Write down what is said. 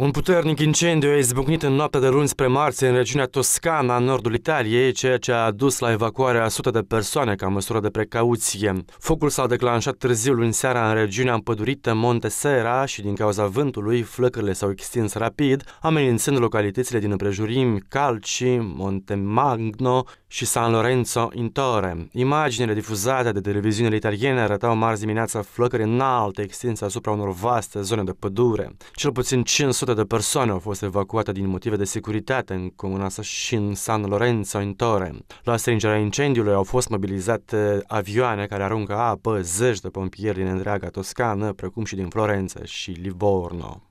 Un puternic incendiu a izbucnit în noaptea de luni spre marți în regiunea Toscana, în nordul Italiei, ceea ce a dus la evacuarea a sute de persoane ca măsură de precauție. Focul s-a declanșat târziu luni seara în regiunea împădurită Monte Sera și din cauza vântului flăcările s-au extins rapid, amenințând localitățile din împrejurimi Calci, Monte Magno și San Lorenzo in Tore. Imaginile difuzate de televiziunile italiene arătau marți dimineața flăcări înalte extinse asupra unor vaste zone de pădure. Cel puțin 500 de persoane au fost evacuate din motive de securitate în comuna sa și în San Lorenzo in Tore. La stringerea incendiului au fost mobilizate avioane care aruncă apă, zeci de pompieri din întreaga Toscană, precum și din Florența și Livorno.